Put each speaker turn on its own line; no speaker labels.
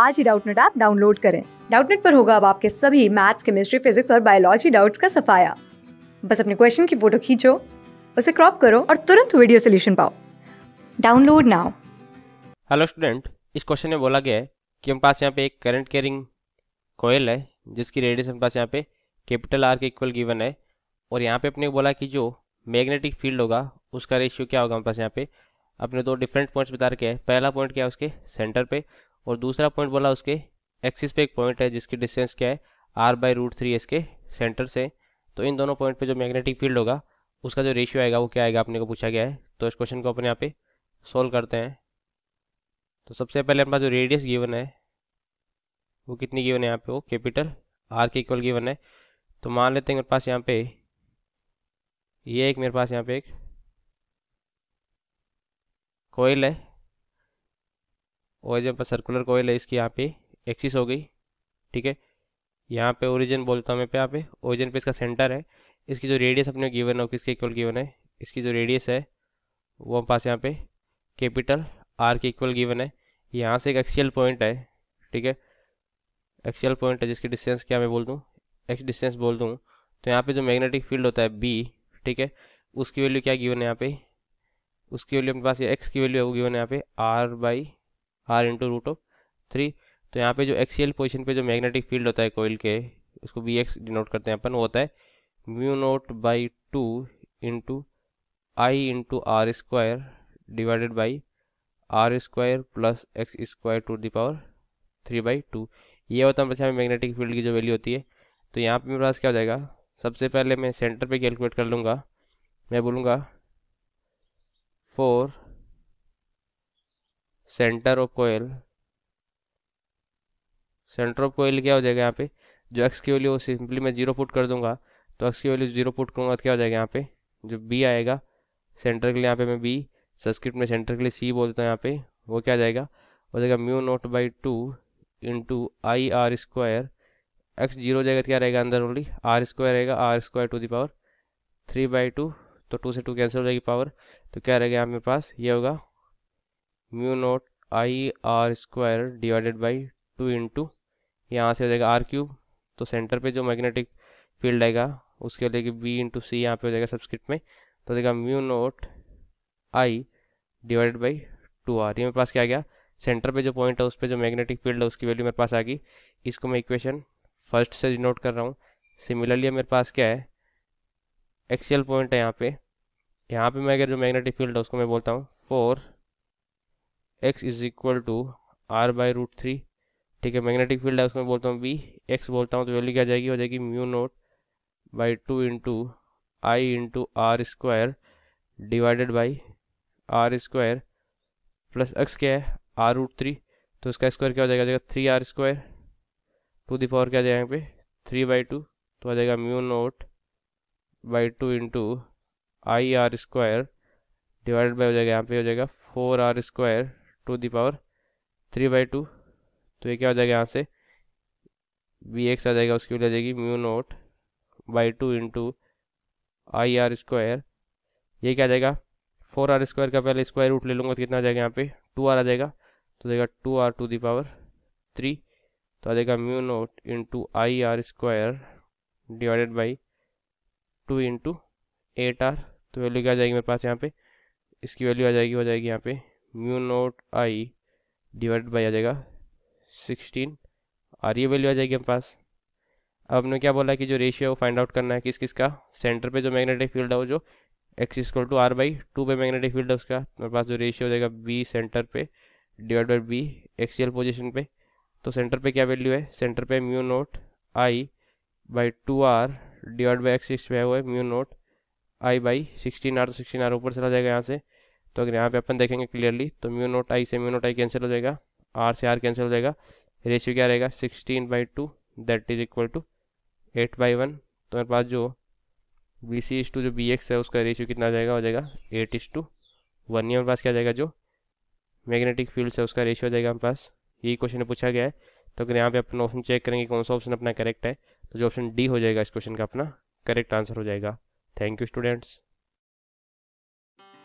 आज ही Doubtnut app download करें डाउटनेट पर होगा अब आपके सभी मैथ्स केमिस्ट्री फिजिक्स और बायोलॉजी डाउट्स का सफाया बस अपने क्वेश्चन की फोटो खींचो उसे क्रॉप करो और तुरंत वीडियो सोल्यूशन पाओ डाउनलोड नाउ हेलो स्टूडेंट इस क्वेश्चन में बोला गया है कि हम पास यहाँ पे एक करंट कैरिंग कोयल है जिसकी रेडियस हमारे पास यहाँ पे कैपिटल आर के इक्वल गिवन है और यहाँ पे अपने बोला कि जो मैग्नेटिक फील्ड होगा उसका रेशियो क्या होगा हमारे पास यहाँ पे अपने दो डिफरेंट पॉइंट्स बता रखे हैं पहला पॉइंट क्या है उसके सेंटर पे और दूसरा पॉइंट बोला उसके एक्सिस पे एक पॉइंट है जिसकी डिस्टेंस क्या है आर बाई रूट थ्री इसके सेंटर से तो इन दोनों पॉइंट पे जो मैग्नेटिक फील्ड होगा उसका जो रेशियो आएगा वो क्या आएगा आपने को पूछा गया है तो इस क्वेश्चन को अपने यहाँ पे सोल्व करते हैं तो सबसे पहले हमारे पास जो रेडियस गिवन है वो कितनी गिवन है यहाँ पे वो कैपिटल आर के इक्वल गिवन है तो मान लेते हैं मेरे पास यहाँ पे ये एक मेरे पास यहाँ पे एक कोयल है ओरिजिन पर सर्कुलर कोयल है इसकी यहाँ पे एक्सिस हो गई ठीक है यहाँ पे ओरिजिन बोलता हूँ मैं पे यहाँ पे ओरिजिन पे इसका सेंटर है इसकी जो रेडियस अपने गिवन है किसके इक्वल गिवन है इसकी जो रेडियस है वो हम पास यहाँ पे कैपिटल आर के इक्वल गिवन है यहाँ से एक एक्सियल पॉइंट है ठीक है एक्सियल पॉइंट है जिसकी डिस्टेंस क्या मैं बोल दूँ एक्स डिस्टेंस बोल दूँ तो यहाँ पे जो मैग्नेटिक फील्ड होता है बी ठीक है उसकी वैल्यू क्या गिवन है यहाँ पे उसकी वैल्यू अपने पास एक्स की वैल्यू है वो गिवन है यहाँ पे R by R into root of three तो यहाँ पे जो एक्सीएल पोजिशन पे जो मैग्नेटिक फील्ड होता है कोयल के उसको बी एक्स डिनोट करते हैं अपन वो होता है mu naught by two into I into R square divided by R square plus X square to the power three by two ये होता है बच्चा हमें मैग्नेटिक फील्ड की जो वैल्यू होती है तो यहाँ पे मेरे पास क्या हो जाएगा सबसे पहले मैं सेंटर पे कैलकुलेट कर लूँगा मैं बोलूँगा for center of coil center of coil क्या हो जाएगा यहाँ पे जो एक्स की वैल्यू सिंपली मैं जीरो पुट कर दूंगा तो एक्स की वैल्यू जीरो पुट करूंगा तो क्या हो जाएगा यहाँ पे जो बी आएगा सेंटर के लिए यहाँ पे मैं बी सब्सक्रिप्ट में सेंटर के लिए सी बोलता हूँ यहाँ पे वो क्या जाएगा हो जाएगा mu naught by two into I R square X zero जाएगा तो क्या रहेगा अंदर ओनली आर स्क्वायर रहेगा R square to the power three by two तो टू से टू कैंसिल हो जाएगी पावर तो क्या रहेगा यहाँ मेरे पास ये होगा mu naught I R square divided by two into यहाँ से हो जाएगा आर क्यूब तो सेंटर पे जो मैग्नेटिक फील्ड आएगा उसके लिए कि बी इंटू सी यहाँ पे हो जाएगा सब्सक्रिप्ट में तो देखा mu naught I divided by two R ये मेरे पास क्या आ गया सेंटर पे जो पॉइंट है उस पर जो मैग्नेटिक फील्ड है उसकी वैल्यू मेरे पास आ गई इसको मैं इक्वेशन फर्स्ट से नोट कर रहा हूँ सिमिलरली मेरे पास क्या है एक्सियल पॉइंट है यहाँ पे यहाँ पे मैं अगर जो मैग्नेटिक फील्ड है उसको मैं बोलता हूँ for X is equal to R by root three ठीक है मैग्नेटिक फील्ड है उसमें बोलता हूँ बी एक्स बोलता हूँ तो वैल्यू क्या जाएगी हो जाएगी mu naught by two into I into R square divided by R square plus X क्या है आर रूट थ्री तो उसका स्क्वायर क्या हो जाएगा जाएगा three R square to the power क्या जाएगा यहाँ पे थ्री बाई टू तो आ जाएगा mu naught by two into I R square divided by हो जाएगा यहाँ पे हो जाएगा four R square to the power three by two तो ये क्या हो जाएगा यहाँ से बी एक्स आ जाएगा उसकी वैल्यू आ जाएगी mu naught by two into I R square ये क्या आ जाएगा फोर आर स्क्वायर का पहले स्क्वायर रूट ले लूँगा तो कितना आ जाएगा यहाँ पे टू आर आ जाएगा तो देगा two R to the power three तो आ जाएगा mu naught into I R square divided by two into eight R तो वैल्यू क्या आ जाएगी मेरे पास यहाँ पे इसकी वैल्यू आ जाएगी हो जाएगी यहाँ पे mu naught I divide by आ जाएगा सिक्सटीन और ये वैल्यू आ जाएगी हमारे पास अब हमने क्या बोला कि जो रेशियो है वो फाइंड आउट करना है किस किस का सेंटर पे जो मैग्नेटिक फील्ड है वो जो X equal to R by two पे मैग्नेटिक फील्ड है उसका मेरे पास जो रेशियो हो जाएगा बी सेंटर पे divide by B axial position पे तो सेंटर पे क्या वैल्यू है सेंटर पे mu naught I by two R divide by X X पे है mu naught I by sixteen R तो सिक्सटीन आर ऊपर चला जाएगा यहाँ से तो अगर यहाँ पे अपन देखेंगे क्लियरली तो म्यू नोट आई से म्यू नोट आई कैंसिल हो जाएगा आर से आर कैंसिल हो जाएगा रेशियो क्या रहेगा sixteen by two that is equal to eight by one तो मेरे पास जो बी सी इज टू जो बी एक्स है उसका रेशियो कितना जाएगा हो जाएगा एट इज टू वन ये मेरे पास क्या जाएगा जो मैग्नेटिक फील्ड है उसका रेशियो जाएगा हमारे पास यही क्वेश्चन पूछा गया है तो अगर यहाँ पे अपन ऑप्शन चेक करेंगे कौन सा ऑप्शन अपना करेक्ट है तो जो ऑप्शन डी हो जाएगा इस क्वेश्चन का अपना करेक्ट आंसर हो जाएगा थैंक यू स्टूडेंट्स